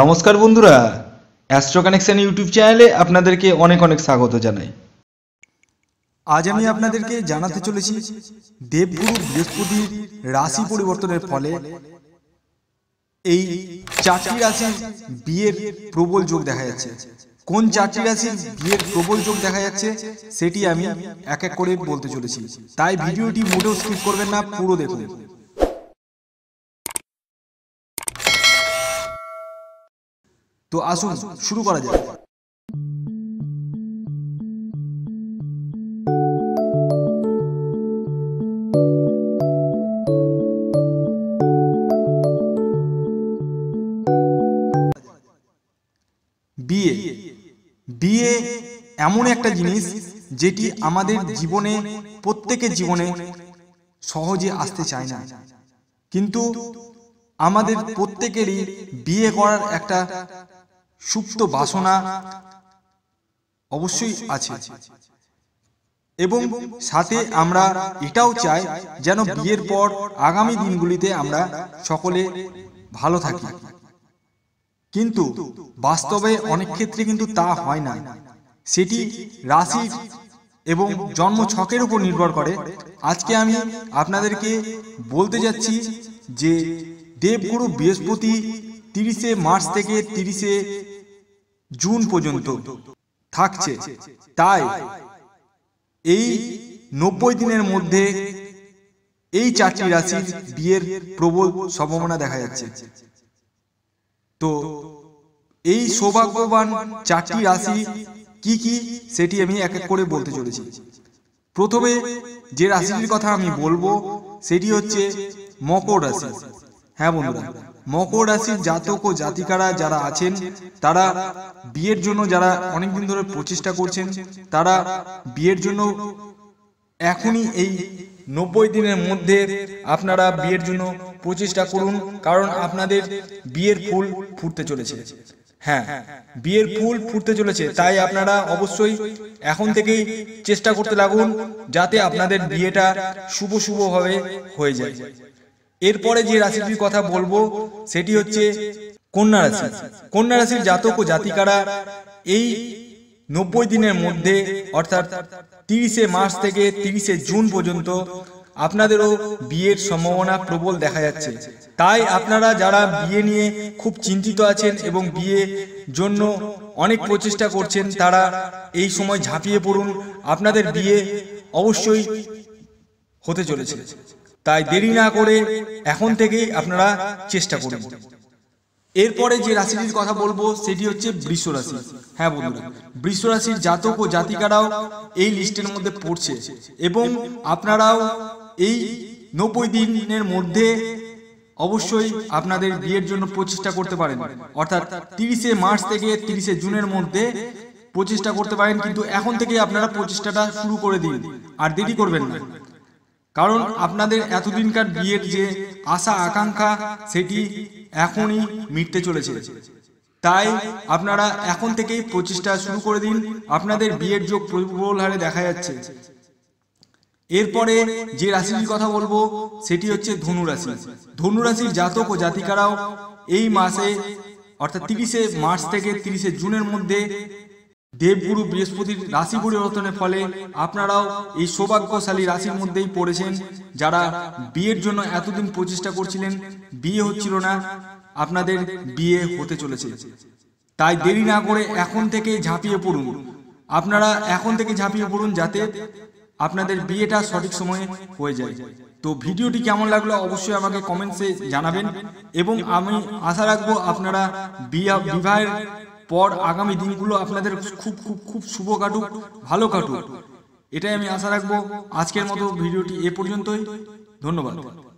নমস্কার বন্ধুরা astro connection YouTube চ্যানেলে আপনাদেরকে অনেক অনেক স্বাগত জানাই আজ আমি আপনাদেরকে জানাতে চলেছি দেবগুরু বৃহস্পতির রাশি পরিবর্তনের ফলে এই চারটি রাশির বিয়ের প্রবল যোগ দেখা যাচ্ছে কোন চারটি রাশির বিয়ের প্রবল যোগ দেখা যাচ্ছে সেটি আমি এক এক করে বলতে চলেছি তাই ভিডিওটি মোটেও স্কিপ করবেন না পুরো দেখুন তো আসুন শুরু করা যাক বিয়ে বিয়ে এমন একটা জিনিস যেটি আমাদের জীবনে প্রত্যেকের জীবনে সহজে আসতে চায় না কিন্তু আমাদের প্রত্যেকেরই বিয়ে করার একটা সুপ্ত বাসনা অবশ্যই আছে এবং সাথে আমরা এটাও চাই যেন বিয়ের পর আগামী দিনগুলিতে আমরা সকলে ভালো থাকি কিন্তু বাস্তবে অনেক ক্ষেত্রে কিন্তু তা হয় না সেটি রাশি এবং জন্ম ছকের উপর নির্ভর করে আজকে আমি আপনাদেরকে বলতে যাচ্ছি যে দেবগুরু বৃহস্পতি তিরিশে মার্চ থেকে তিরিশে জুন পর্যন্ত থাকছে তাই এই নব্বই দিনের মধ্যে এই চারটি রাশির বিয়ের প্রবল সম্ভাবনা দেখা যাচ্ছে তো এই সৌভাগ্যবান চারটি রাশি কি কি সেটি আমি এক এক করে বলতে চলেছি প্রথমে যে রাশিটির কথা আমি বলবো সেটি হচ্ছে মকর রাশি হ্যাঁ, হ্যাঁ বন্ধুরা মকর রাশির জাতক ও জাতিকারা যারা আছেন তারা বিয়ের জন্য যারা অনেকদিন ধরে প্রচেষ্টা করছেন তারা বিয়ের জন্য এখনই এই নব্বই দিনের মধ্যে আপনারা বিয়ের জন্য প্রচেষ্টা করুন কারণ আপনাদের বিয়ের ফুল ফুটতে চলেছে হ্যাঁ বিয়ের ফুল ফুটতে চলেছে তাই আপনারা অবশ্যই এখন থেকেই চেষ্টা করতে লাগুন যাতে আপনাদের বিয়েটা শুভ শুভভাবে হয়ে যায় এরপরে যে রাশিটির কথা বলবো সেটি হচ্ছে কন্যা রাশি কন্যা রাশির জাতক ও জাতিকারা এই নব্বই দিনের মধ্যে অর্থাৎ তিরিশে মার্চ থেকে তিরিশে জুন পর্যন্ত আপনাদেরও বিয়ের সম্ভাবনা প্রবল দেখা যাচ্ছে তাই আপনারা যারা বিয়ে নিয়ে খুব চিন্তিত আছেন এবং বিয়ে জন্য অনেক প্রচেষ্টা করছেন তারা এই সময় ঝাঁপিয়ে পড়ুন আপনাদের বিয়ে অবশ্যই হতে চলেছে তাই দেরি না করে এখন থেকেই আপনারা চেষ্টা করুন এরপরে যে রাশিটির কথা বলবো সেটি হচ্ছে বৃষ রাশি হ্যাঁ বলুন বৃষ রাশির জাতক ও জাতিকারাও এই লিস্টের মধ্যে পড়ছে এবং আপনারাও এই নব্বই দিনের মধ্যে অবশ্যই আপনাদের বিয়ের জন্য প্রচেষ্টা করতে পারেন অর্থাৎ তিরিশে মার্চ থেকে তিরিশে জুনের মধ্যে প্রচেষ্টা করতে পারেন কিন্তু এখন থেকে আপনারা প্রচেষ্টাটা শুরু করে দিন আর দেরি করবেন না কারণ আপনাদের এতদিনকার বিয়ের যে আশা আকাঙ্ক্ষা সেটি এখনই মিটতে চলেছে তাই আপনারা এখন থেকেই প্রচেষ্টা শুরু করে দিন আপনাদের বিয়ের যোগ প্রবল হারে দেখা যাচ্ছে এরপরে যে রাশিটির কথা বলবো সেটি হচ্ছে ধনুরাশি ধনুরাশির জাতক ও জাতিকারাও এই মাসে অর্থাৎ তিরিশে মার্চ থেকে তিরিশে জুনের মধ্যে দেবগুরু বৃহস্পতির রাশি পরিবর্তনের ফলে আপনারাও এই সৌভাগ্যশালী রাশির মধ্যেই পড়েছেন যারা বিয়ের জন্য এতদিন প্রচেষ্টা করছিলেন বিয়ে হচ্ছিল না আপনাদের বিয়ে হতে চলেছে তাই দেরি না করে এখন থেকেই ঝাঁপিয়ে পড়ুন আপনারা এখন থেকে ঝাঁপিয়ে পড়ুন যাতে আপনাদের বিয়েটা সঠিক সময়ে হয়ে যায় তো ভিডিওটি কেমন লাগলো অবশ্যই আমাকে কমেন্টসে জানাবেন এবং আমি আশা রাখবো আপনারা বিয়া বিবাহের পর আগামী দিনগুলো আপনাদের খুব খুব খুব শুভ কাটুক ভালো কাটুক এটাই আমি আশা রাখবো আজকের মতো ভিডিওটি এ পর্যন্তই ধন্যবাদ